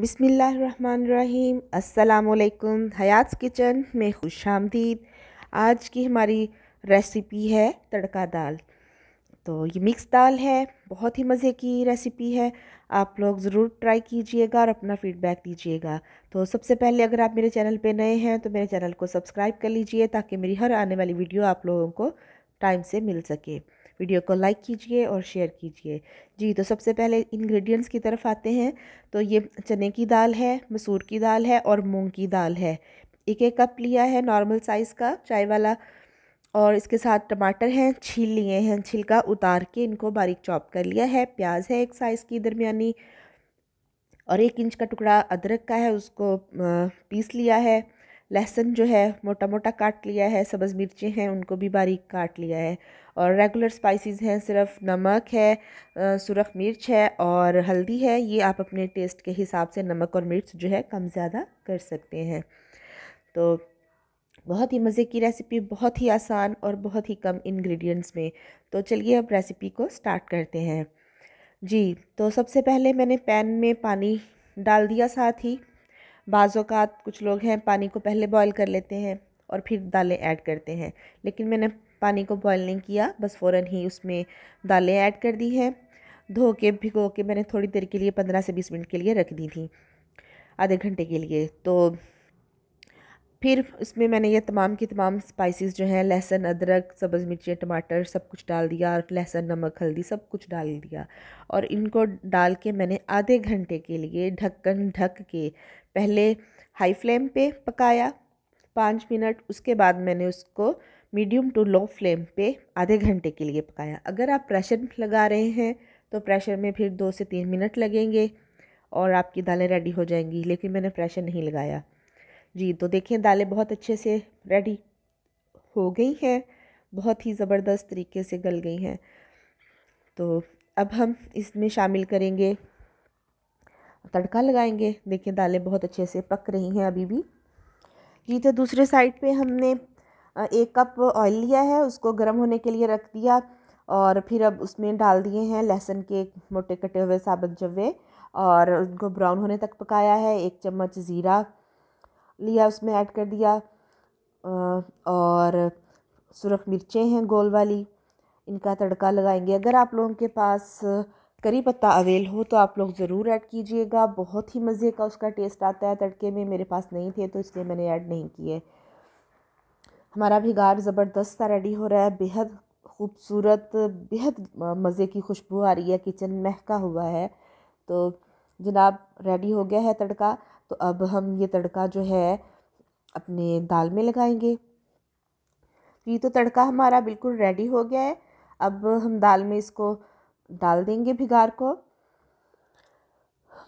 बिसमीम् अल्लाम हयात किचन में खुश आमदीद आज की हमारी रेसिपी है तड़का दाल तो ये मिक्स दाल है बहुत ही मज़े की रेसिपी है आप लोग ज़रूर ट्राई कीजिएगा और अपना फ़ीडबैक दीजिएगा तो सबसे पहले अगर आप मेरे चैनल पे नए हैं तो मेरे चैनल को सब्सक्राइब कर लीजिए ताकि मेरी हर आने वाली वीडियो आप लोगों को टाइम से मिल सके वीडियो को लाइक कीजिए और शेयर कीजिए जी तो सबसे पहले इंग्रेडिएंट्स की तरफ आते हैं तो ये चने की दाल है मसूर की दाल है और मूंग की दाल है एक एक कप लिया है नॉर्मल साइज़ का चाय वाला और इसके साथ टमाटर हैं छील लिए हैं छिलका उतार के इनको बारीक चॉप कर लिया है प्याज है एक साइज़ की दरमियानी और एक इंच का टुकड़ा अदरक का है उसको पीस लिया है लहसुन जो है मोटा मोटा काट लिया है सब्ज़ मिर्चें हैं उनको भी बारीक काट लिया है और रेगुलर स्पाइसेस हैं सिर्फ नमक है सुरख मिर्च है और हल्दी है ये आप अपने टेस्ट के हिसाब से नमक और मिर्च जो है कम ज़्यादा कर सकते हैं तो बहुत ही मज़े की रेसिपी बहुत ही आसान और बहुत ही कम इन्ग्रीडियंट्स में तो चलिए अब रेसिपी को स्टार्ट करते हैं जी तो सबसे पहले मैंने पैन में पानी डाल दिया साथ ही बाज़ात कुछ लोग हैं पानी को पहले बॉयल कर लेते हैं और फिर दालें ऐड करते हैं लेकिन मैंने पानी को बॉयल नहीं किया बस फ़ौर ही उसमें दालें ऐड कर दी हैं धो के भिगो के मैंने थोड़ी देर के लिए पंद्रह से बीस मिनट के लिए रख दी थी आधे घंटे के लिए तो फिर इसमें मैंने ये तमाम की तमाम स्पाइसेस जो हैं लहसुन अदरक सब्ज़ मिर्ची टमाटर सब कुछ डाल दिया और लहसुन नमक हल्दी सब कुछ डाल दिया और इनको डाल के मैंने आधे घंटे के लिए ढक्कन ढक के पहले हाई फ्लेम पे पकाया पाँच मिनट उसके बाद मैंने उसको मीडियम टू लो फ्लेम पे आधे घंटे के लिए पकाया अगर आप प्रेशर लगा रहे हैं तो प्रेशर में फिर दो से तीन मिनट लगेंगे और आपकी दालें रेडी हो जाएंगी लेकिन मैंने प्रेशर नहीं लगाया जी तो देखें दालें बहुत अच्छे से रेडी हो गई हैं बहुत ही ज़बरदस्त तरीके से गल गई हैं तो अब हम इसमें शामिल करेंगे तड़का लगाएंगे देखिए दालें बहुत अच्छे से पक रही हैं अभी भी जी तो दूसरे साइड पे हमने एक कप ऑयल लिया है उसको गर्म होने के लिए रख दिया और फिर अब उसमें डाल दिए हैं लहसुन के मोटे कटे हुए साबुत जवे और उनको ब्राउन होने तक पकाया है एक चम्मच ज़ीरा लिया उसमें ऐड कर दिया और सुरख मिर्चें हैं गोल वाली इनका तड़का लगाएंगे अगर आप लोगों के पास करी पत्ता अवेल हो तो आप लोग ज़रूर ऐड कीजिएगा बहुत ही मज़े का उसका टेस्ट आता है तड़के में मेरे पास नहीं थे तो इसलिए मैंने ऐड नहीं किए हमारा भी गार ज़बरदस्त सा रेडी हो रहा है बेहद खूबसूरत बेहद मज़े की खुशबू आ रही है किचन महका हुआ है तो जनाब रेडी हो गया है तड़का तो अब हम ये तड़का जो है अपने दाल में लगाएंगे तो ये तो तड़का हमारा बिल्कुल रेडी हो गया है अब हम दाल में इसको डाल देंगे भिगार को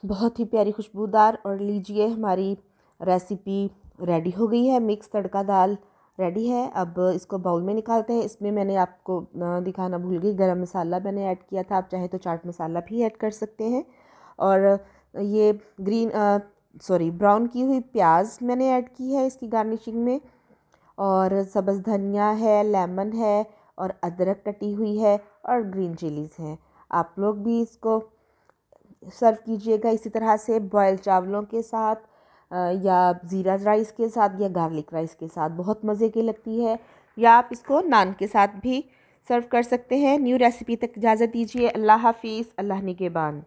बहुत ही प्यारी खुशबूदार और लीजिए हमारी रेसिपी रेडी हो गई है मिक्स तड़का दाल रेडी है अब इसको बाउल में निकालते हैं इसमें मैंने आपको दिखाना भूल गई गरम मसाला मैंने ऐड किया था आप चाहे तो चाट मसाला भी ऐड कर सकते हैं और ये ग्रीन सॉरी ब्राउन की हुई प्याज मैंने ऐड की है इसकी गार्निशिंग में और सब्ज़ धनिया है लेमन है और अदरक कटी हुई है और ग्रीन चिलीज़ हैं आप लोग भी इसको सर्व कीजिएगा इसी तरह से बॉयल चावलों के साथ या ज़ीरा राइस के साथ या गार्लिक राइस के साथ बहुत मज़े की लगती है या आप इसको नान के साथ भी सर्व कर सकते हैं न्यू रेसिपी तक इजाज़त दीजिए अल्लाह हाफिज़ अल्लाह निगेबान